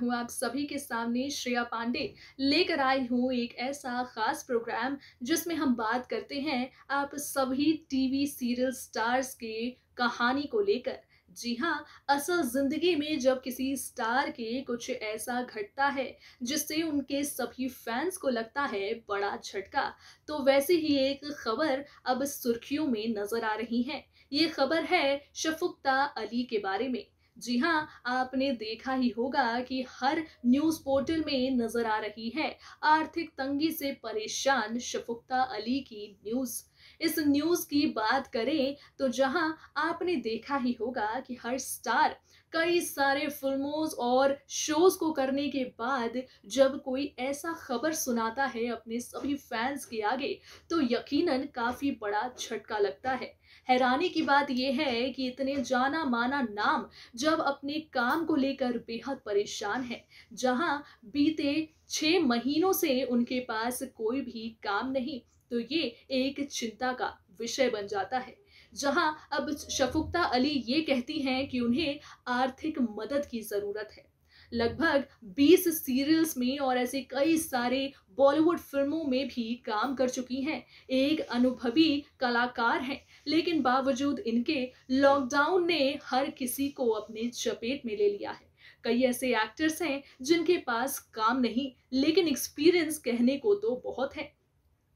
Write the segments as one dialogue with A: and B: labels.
A: हूँ आप सभी के सामने श्रेया पांडे लेकर आई हूँ एक ऐसा खास प्रोग्राम जिसमें हम बात करते हैं आप सभी टीवी सीरियल स्टार्स के कहानी को लेकर जी हाँ असल जिंदगी में जब किसी स्टार के कुछ ऐसा घटता है जिससे उनके सभी फैंस को लगता है बड़ा झटका तो वैसे ही एक खबर अब सुर्खियों में नजर आ रही है ये खबर है शफुक्ता अली के बारे में जी हाँ आपने देखा ही होगा कि हर न्यूज पोर्टल में नजर आ रही है आर्थिक तंगी से परेशान शफुक्ता अली की न्यूज इस न्यूज़ की बात करें तो जहां आपने देखा ही होगा कि हर स्टार कई सारे फिल्मों और शोज़ को करने के बाद जब कोई ऐसा खबर सुनाता है अपने सभी फैंस के आगे तो यकीनन काफ़ी बड़ा झटका लगता है हैरानी की बात यह है कि इतने जाना माना नाम जब अपने काम को लेकर बेहद परेशान है जहां बीते छह महीनों से उनके पास कोई भी काम नहीं तो ये एक चिंता का विषय बन जाता है जहां अब शफुक्ता अली ये कहती हैं कि उन्हें आर्थिक मदद की ज़रूरत है लगभग 20 सीरियल्स में और ऐसे कई सारे बॉलीवुड फिल्मों में भी काम कर चुकी हैं एक अनुभवी कलाकार हैं लेकिन बावजूद इनके लॉकडाउन ने हर किसी को अपने चपेट में ले लिया है कई ऐसे एक्टर्स हैं जिनके पास काम नहीं लेकिन एक्सपीरियंस कहने को तो बहुत है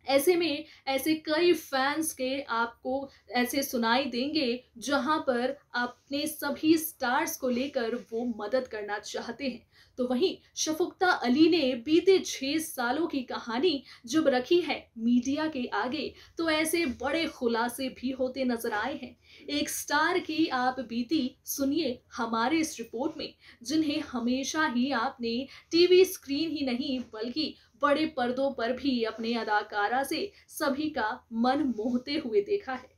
A: ऐसे में ऐसे कई फैंस के आपको ऐसे सुनाई देंगे जहां पर अपने सभी स्टार्स को लेकर वो मदद करना चाहते हैं तो वहीं शफुक्ता अली ने बीते छह सालों की कहानी जब रखी है मीडिया के आगे तो ऐसे बड़े खुलासे भी होते नजर आए हैं एक स्टार की आप बीती सुनिए हमारे इस रिपोर्ट में जिन्हें हमेशा ही आपने टीवी स्क्रीन ही नहीं बल्कि बड़े पर्दों पर भी अपने अदाकारा से सभी का मन मोहते हुए देखा है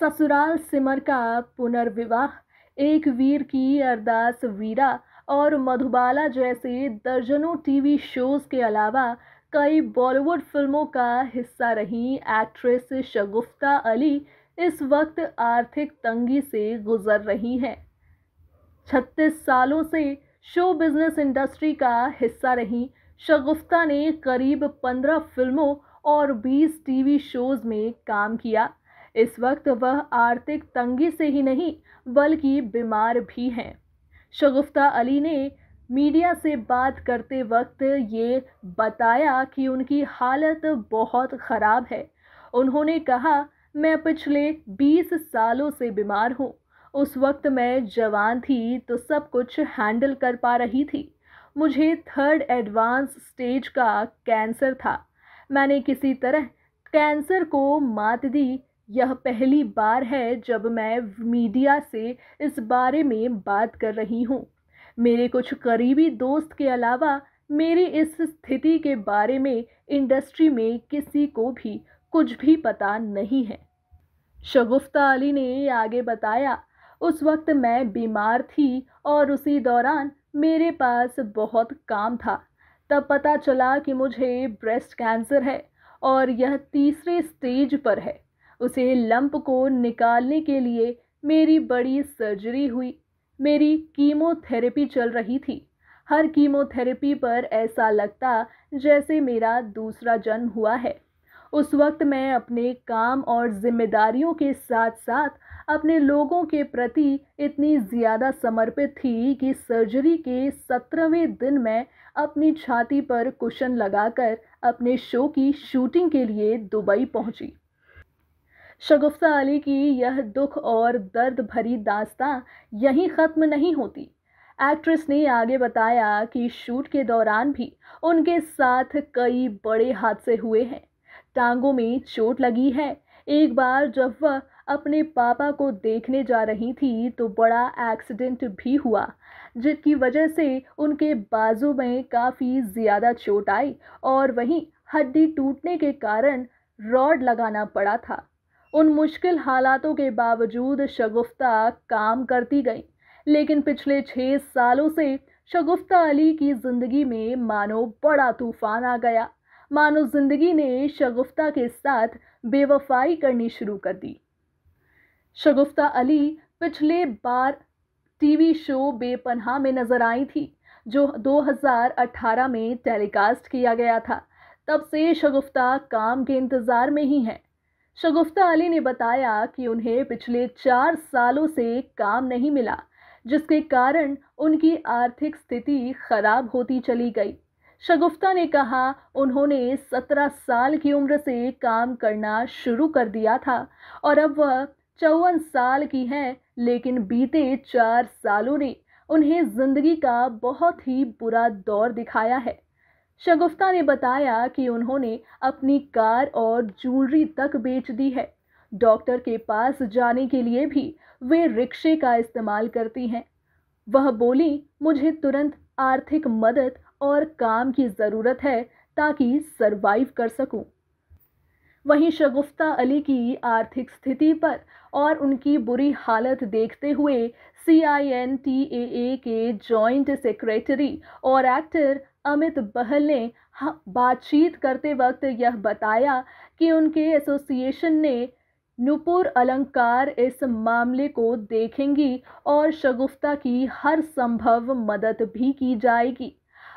A: ससुराल सिमर का पुनर्विवाह एक वीर की अरदास वीरा और मधुबाला जैसे दर्जनों टीवी शोज के अलावा कई बॉलीवुड फिल्मों का हिस्सा रही एक्ट्रेस शगुफ्ता अली इस वक्त आर्थिक तंगी से गुजर रही हैं छत्तीस सालों से शो बिजनेस इंडस्ट्री का हिस्सा रहीं शगुफ्ता ने करीब पंद्रह फिल्मों और बीस टीवी शोज़ में काम किया इस वक्त वह आर्थिक तंगी से ही नहीं बल्कि बीमार भी हैं शगुफ्ता अली ने मीडिया से बात करते वक्त ये बताया कि उनकी हालत बहुत ख़राब है उन्होंने कहा मैं पिछले 20 सालों से बीमार हूँ उस वक्त मैं जवान थी तो सब कुछ हैंडल कर पा रही थी मुझे थर्ड एडवांस स्टेज का कैंसर था मैंने किसी तरह कैंसर को मात दी यह पहली बार है जब मैं मीडिया से इस बारे में बात कर रही हूँ मेरे कुछ करीबी दोस्त के अलावा मेरी इस स्थिति के बारे में इंडस्ट्री में किसी को भी कुछ भी पता नहीं है शगुफ्ता अली ने आगे बताया उस वक्त मैं बीमार थी और उसी दौरान मेरे पास बहुत काम था तब पता चला कि मुझे ब्रेस्ट कैंसर है और यह तीसरे स्टेज पर है उसे लंप को निकालने के लिए मेरी बड़ी सर्जरी हुई मेरी कीमोथेरेपी चल रही थी हर कीमोथेरेपी पर ऐसा लगता जैसे मेरा दूसरा जन्म हुआ है उस वक्त मैं अपने काम और जिम्मेदारियों के साथ साथ अपने लोगों के प्रति इतनी ज़्यादा समर्पित थी कि सर्जरी के सत्रहवें दिन मैं अपनी छाती पर कुशन लगाकर अपने शो की शूटिंग के लिए दुबई पहुंची। शगुफ्ता अली की यह दुख और दर्द भरी दास्तां यहीं ख़त्म नहीं होती एक्ट्रेस ने आगे बताया कि शूट के दौरान भी उनके साथ कई बड़े हादसे हुए हैं टांगों में चोट लगी है एक बार जब वह अपने पापा को देखने जा रही थी तो बड़ा एक्सीडेंट भी हुआ जिसकी वजह से उनके बाजू में काफ़ी ज़्यादा चोट आई और वहीं हड्डी टूटने के कारण रॉड लगाना पड़ा था उन मुश्किल हालातों के बावजूद शगुफ्ता काम करती गई लेकिन पिछले छः सालों से शगुफ्ता अली की ज़िंदगी में मानो बड़ा तूफान आ गया मानो जिंदगी ने शगुफ्ता के साथ बेवफाई करनी शुरू कर दी शगुफ्ता अली पिछले बार टीवी शो बेपनहा में नजर आई थी जो 2018 में टेलीकास्ट किया गया था तब से शगुफ्ता काम के इंतज़ार में ही हैं शगुफ्ता अली ने बताया कि उन्हें पिछले चार सालों से काम नहीं मिला जिसके कारण उनकी आर्थिक स्थिति खराब होती चली गई शगुफ्ता ने कहा उन्होंने सत्रह साल की उम्र से काम करना शुरू कर दिया था और अब वह चौवन साल की हैं लेकिन बीते चार सालों ने उन्हें ज़िंदगी का बहुत ही बुरा दौर दिखाया है शगुफ्ता ने बताया कि उन्होंने अपनी कार और ज्वेलरी तक बेच दी है डॉक्टर के पास जाने के लिए भी वे रिक्शे का इस्तेमाल करती हैं वह बोली मुझे तुरंत आर्थिक मदद और काम की ज़रूरत है ताकि सरवाइव कर सकूं। वहीं शगुफ्ता अली की आर्थिक स्थिति पर और उनकी बुरी हालत देखते हुए सी आई एन टी ए के जॉइंट सेक्रेटरी और एक्टर अमित बहल ने बातचीत करते वक्त यह बताया कि उनके एसोसिएशन ने नुपुर अलंकार इस मामले को देखेंगी और शगुफ्ता की हर संभव मदद भी की जाएगी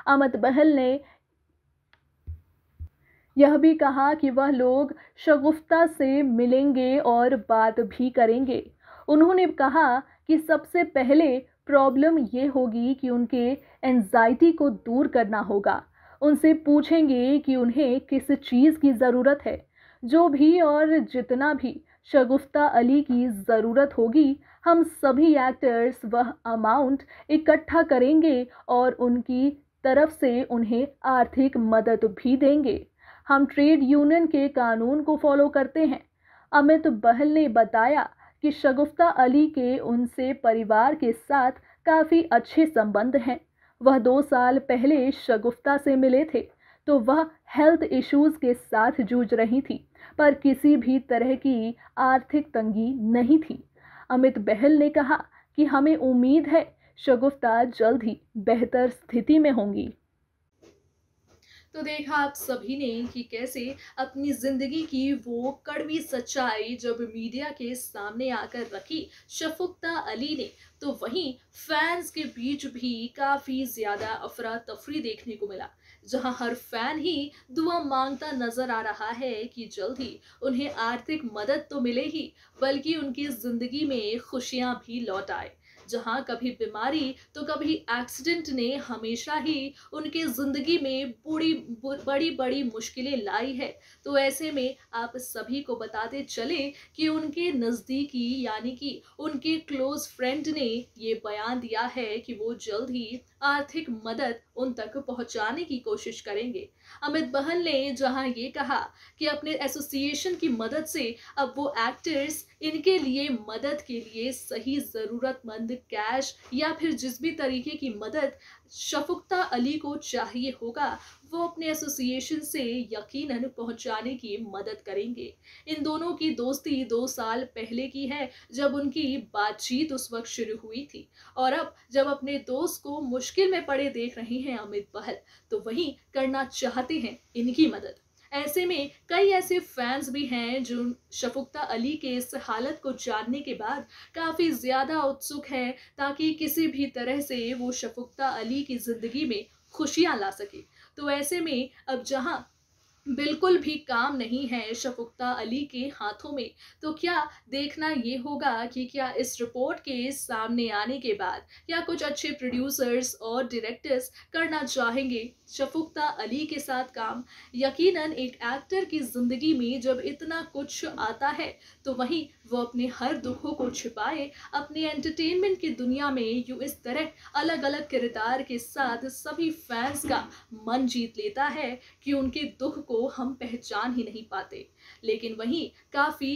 A: अमत बहल ने यह भी कहा कि वह लोग शगुफ्ता से मिलेंगे और बात भी करेंगे उन्होंने कहा कि सबसे पहले प्रॉब्लम ये होगी कि उनके एनजाइटी को दूर करना होगा उनसे पूछेंगे कि उन्हें किस चीज़ की ज़रूरत है जो भी और जितना भी शगुफ्ता अली की ज़रूरत होगी हम सभी एक्टर्स वह अमाउंट इकट्ठा करेंगे और उनकी तरफ से उन्हें आर्थिक मदद भी देंगे हम ट्रेड यूनियन के कानून को फॉलो करते हैं अमित बहल ने बताया कि शगुफ्ता अली के उनसे परिवार के साथ काफ़ी अच्छे संबंध हैं वह दो साल पहले शगुफ्ता से मिले थे तो वह हेल्थ इश्यूज के साथ जूझ रही थी पर किसी भी तरह की आर्थिक तंगी नहीं थी अमित बहल ने कहा कि हमें उम्मीद है शगुफ्ता जल्द ही बेहतर स्थिति में होंगी तो देखा आप सभी ने कि कैसे अपनी ज़िंदगी की वो कड़वी सच्चाई जब मीडिया के सामने आकर रखी शफुक्ता अली ने तो वहीं फैंस के बीच भी काफ़ी ज़्यादा अफरा तफरी देखने को मिला जहां हर फैन ही दुआ मांगता नजर आ रहा है कि जल्द ही उन्हें आर्थिक मदद तो मिले ही बल्कि उनकी ज़िंदगी में खुशियां भी लौट आए जहां कभी बीमारी तो कभी एक्सीडेंट ने हमेशा ही उनके ज़िंदगी में बूढ़ी बड़ी बड़ी मुश्किलें लाई है तो ऐसे में आप सभी को बताते चलें कि उनके नज़दीकी यानी कि उनके क्लोज़ फ्रेंड ने ये बयान दिया है कि वो जल्द ही आर्थिक मदद उन तक पहुंचाने की कोशिश करेंगे अमित बहन ने जहां ये कहा कि अपने एसोसिएशन की मदद से अब वो एक्टर्स इनके लिए मदद के लिए सही ज़रूरतमंद कैश या फिर जिस भी तरीके की मदद शफुक्ता अली को चाहिए होगा वो अपने एसोसिएशन से यकीनन पहुंचाने की मदद करेंगे इन दोनों की दोस्ती दो साल पहले की है जब उनकी बातचीत उस वक्त शुरू हुई थी और अब जब अपने दोस्त को मुश्किल में पड़े देख रहे हैं अमित बहल तो वही करना चाहते हैं इनकी मदद ऐसे में कई ऐसे फैंस भी हैं जो शफुक्ता अली के इस हालत को जानने के बाद काफ़ी ज़्यादा उत्सुक हैं ताकि किसी भी तरह से वो शफुक्ता अली की ज़िंदगी में खुशियाँ ला सके तो ऐसे में अब जहाँ बिल्कुल भी काम नहीं है शफुक्ता अली के हाथों में तो क्या देखना ये होगा कि क्या इस रिपोर्ट के सामने आने के बाद क्या कुछ अच्छे प्रोड्यूसर्स और डायरेक्टर्स करना चाहेंगे शफुक्ता अली के साथ काम यकीनन एक एक्टर की ज़िंदगी में जब इतना कुछ आता है तो वहीं वो अपने हर दुखों को छिपाए अपने एंटरटेनमेंट की दुनिया में यू इस तरह अलग अलग किरदार के साथ सभी फैंस का मन जीत लेता है कि उनके दुख को हम पहचान ही नहीं पाते लेकिन वहीं काफ़ी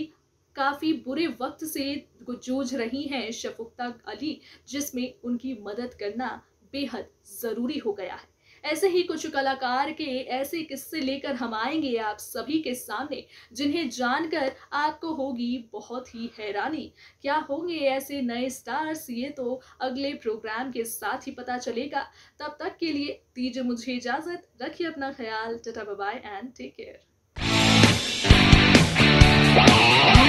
A: काफ़ी बुरे वक्त से जूझ रही हैं शफुक्ता अली जिसमें उनकी मदद करना बेहद ज़रूरी हो गया है ऐसे ही कुछ कलाकार के ऐसे किस्से लेकर हम आएंगे आप सभी के सामने जिन्हें जानकर आपको होगी बहुत ही हैरानी क्या होंगे ऐसे नए स्टार्स ये तो अगले प्रोग्राम के साथ ही पता चलेगा तब तक के लिए दीजिए मुझे इजाज़त रखिए अपना ख्याल tata bye and take care